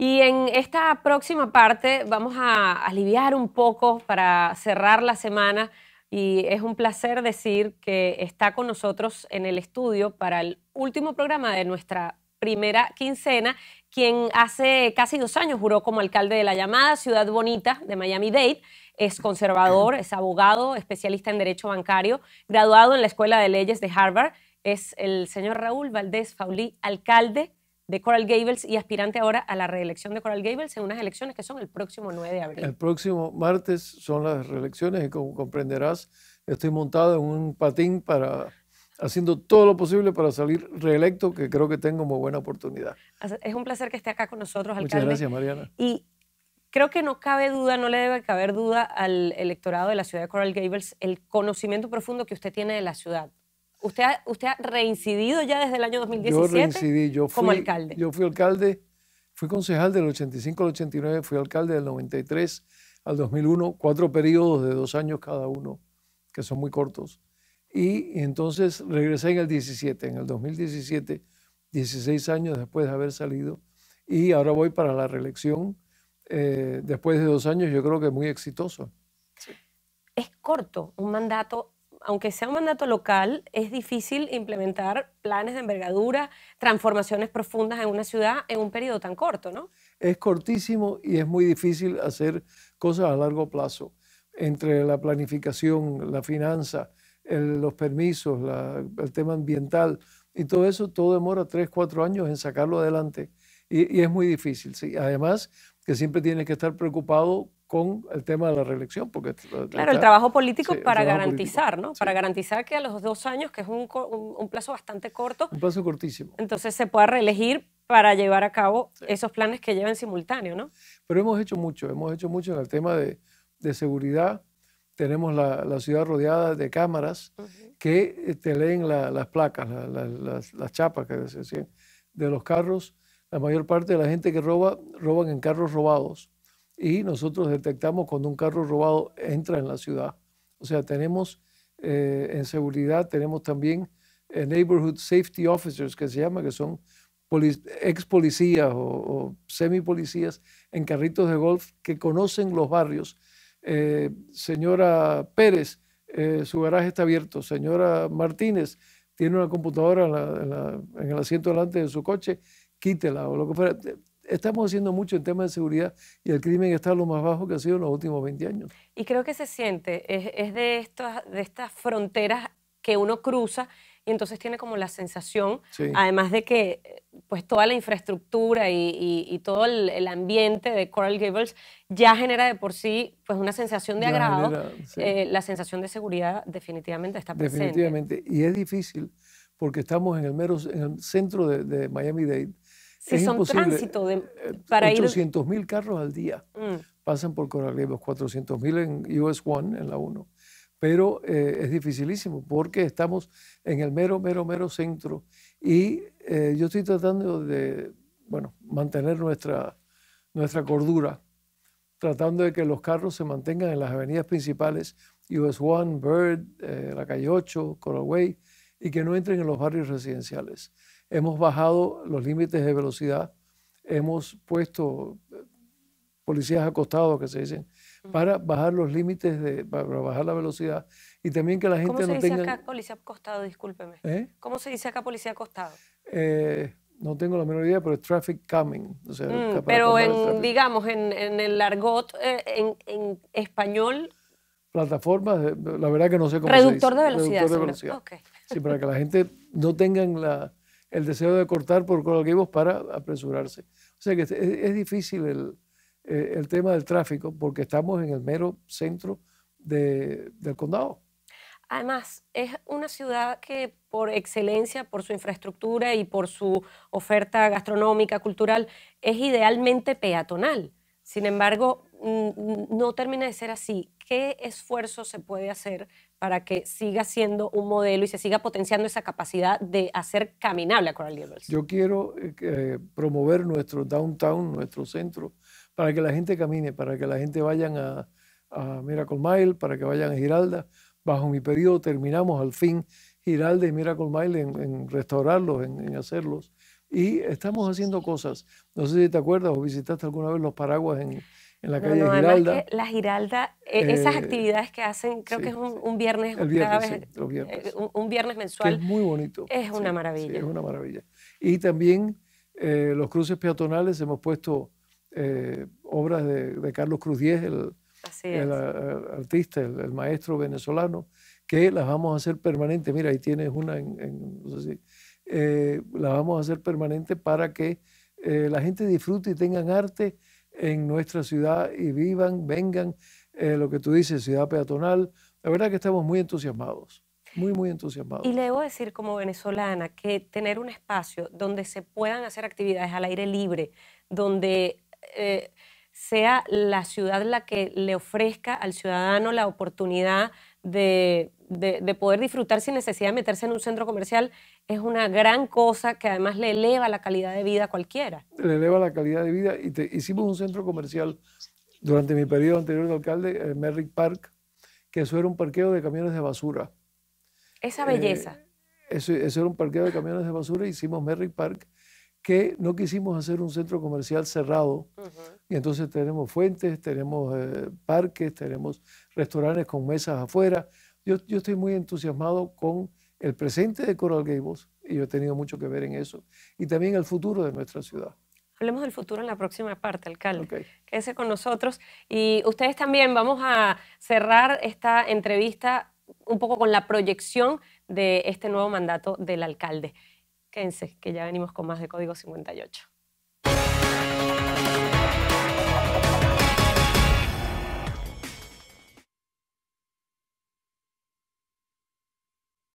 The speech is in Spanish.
Y en esta próxima parte vamos a aliviar un poco para cerrar la semana y es un placer decir que está con nosotros en el estudio para el último programa de nuestra primera quincena, quien hace casi dos años juró como alcalde de la llamada Ciudad Bonita de Miami Dade. Es conservador, es abogado, especialista en derecho bancario, graduado en la Escuela de Leyes de Harvard. Es el señor Raúl Valdés Faulí, alcalde de Coral Gables y aspirante ahora a la reelección de Coral Gables en unas elecciones que son el próximo 9 de abril. El próximo martes son las reelecciones y como comprenderás, estoy montado en un patín para haciendo todo lo posible para salir reelecto, que creo que tengo muy buena oportunidad. Es un placer que esté acá con nosotros, alcalde. Muchas gracias, Mariana. Y creo que no cabe duda, no le debe caber duda al electorado de la ciudad de Coral Gables el conocimiento profundo que usted tiene de la ciudad. Usted ha, usted ha reincidido ya desde el año 2017 yo como alcalde. Yo fui alcalde, fui concejal del 85 al 89, fui alcalde del 93 al 2001, cuatro periodos de dos años cada uno, que son muy cortos. Y entonces regresé en el 17, en el 2017, 16 años después de haber salido, y ahora voy para la reelección. Eh, después de dos años, yo creo que muy exitoso. Es corto un mandato aunque sea un mandato local, es difícil implementar planes de envergadura, transformaciones profundas en una ciudad en un periodo tan corto, ¿no? Es cortísimo y es muy difícil hacer cosas a largo plazo. Entre la planificación, la finanza, los permisos, el tema ambiental y todo eso, todo demora tres, cuatro años en sacarlo adelante. Y, y es muy difícil, sí. Además, que siempre tienes que estar preocupado con el tema de la reelección. Porque, eh, claro, el trabajo político para garantizar, ¿no? Para garantizar que a los dos años, que es un, plazo bastante corto. Un plazo cortísimo. Entonces se pueda reelegir para llevar a cabo esos planes que llevan simultáneo, ¿no? Pero hemos hecho mucho, hemos hecho mucho en el tema de, seguridad. Tenemos la, ciudad rodeada de cámaras que eh, te leen las placas, las, las, chapas que decían, de los carros. La mayor parte de la gente que roba, roban en carros robados y nosotros detectamos cuando un carro robado entra en la ciudad. O sea, tenemos eh, en seguridad, tenemos también eh, Neighborhood Safety Officers, que se llama, que son ex policías o, semi policías en carritos de golf que conocen los barrios. Eh, señora Pérez, su garaje está abierto. Señora Martínez, tiene una computadora en, en el asiento delante de su coche, quítela o lo que fuera estamos haciendo mucho en tema de seguridad y el crimen está lo más bajo que ha sido en los últimos 20 años. Y creo que se siente, es, de, estas, de estas fronteras que uno cruza y entonces tiene como la sensación, además de que pues toda la infraestructura y, todo el, ambiente de Coral Gables ya genera de por sí pues una sensación de agrado, eh, la sensación de seguridad definitivamente está presente. Definitivamente, y es difícil porque estamos en el mero en centro de, de Miami-Dade, si es imposible. tránsito eh, para mil carros al día mm. pasan por Coralillos, 400.000 en US One, en la 1. Pero eh, es dificilísimo porque estamos en el mero, mero, mero centro. Y eh, yo estoy tratando de, bueno, mantener nuestra, nuestra cordura, tratando de que los carros se mantengan en las avenidas principales, US One, Bird, la calle 8, Coral Way, y que no entren en los barrios residenciales hemos bajado los límites de velocidad, hemos puesto eh, policías acostados, que se dicen, para bajar los límites, de, para bajar la velocidad y también que la gente no tenga... ¿Eh? ¿Cómo se dice acá policía acostado? Discúlpeme. Eh, ¿Cómo se dice acá policía acostado? no tengo la menor idea, pero es traffic coming. O sea, mm, pero digamos, en, en, el argot, en, en, español... Plataformas, la verdad que no sé cómo se dice. De velocidad, Reductor de velocidad. Sí, para que la gente no tengan la el deseo de cortar por colectivos para apresurarse. O sea que es, difícil eh, el, tema del tráfico porque estamos en el mero centro del condado. Además, es una ciudad que por excelencia, por su infraestructura y por su oferta gastronómica, cultural, es idealmente peatonal. Sin embargo, no termina de ser así. ¿Qué esfuerzo se puede hacer para que siga siendo un modelo y se siga potenciando esa capacidad de hacer caminable a Coral Gables. Yo quiero eh, eh, promover nuestro downtown, nuestro centro, para que la gente camine, para que la gente vayan a, a Miracle Mile, para que vayan a Giralda. Bajo mi periodo terminamos al fin Giralda y Miracle Mile en, restaurarlos, en, hacerlos. Y estamos haciendo cosas. No sé si te acuerdas o visitaste alguna vez los paraguas en, en la calle Giralda. la Giralda, e-, esas eh, actividades que hacen, creo que es un, viernes, Un, viernes mensual. es muy bonito. Es una maravilla. es una maravilla. Y también eh, los cruces peatonales, hemos puesto eh, obras de, Carlos Cruz Diez, el, artista, el, maestro venezolano, que las vamos a hacer permanentes Mira, ahí tienes una, en, no sé si, las vamos a hacer permanente para que la gente disfrute y tengan arte en nuestra ciudad y vivan, vengan, eh, lo que tú dices, ciudad peatonal. La verdad que estamos muy entusiasmados, muy, muy entusiasmados. Y le debo decir como venezolana que tener un espacio donde se puedan hacer actividades al aire libre, donde... Eh, sea la ciudad la que le ofrezca al ciudadano la oportunidad de de, poder disfrutar sin necesidad de meterse en un centro comercial es una gran cosa que además le eleva la calidad de vida a cualquiera. Le eleva la calidad de vida y hicimos un centro comercial durante mi periodo anterior de alcalde, eh, Merrick Park, que eso era un parqueo de camiones de basura. Esa eh, belleza. eso, eso era un parqueo de camiones de basura, hicimos Merrick Park que no quisimos hacer un centro comercial cerrado. Y entonces tenemos fuentes, tenemos eh, parques, tenemos restaurantes con mesas afuera, yo, estoy muy entusiasmado con el presente de Coral Gables, y yo he tenido mucho que ver en eso, y también el futuro de nuestra ciudad. Hablemos del futuro en la próxima parte, alcalde. Quédense con nosotros. Y ustedes también, vamos a cerrar esta entrevista un poco con la proyección de este nuevo mandato del alcalde. Quédense, que ya venimos con más de Código 58.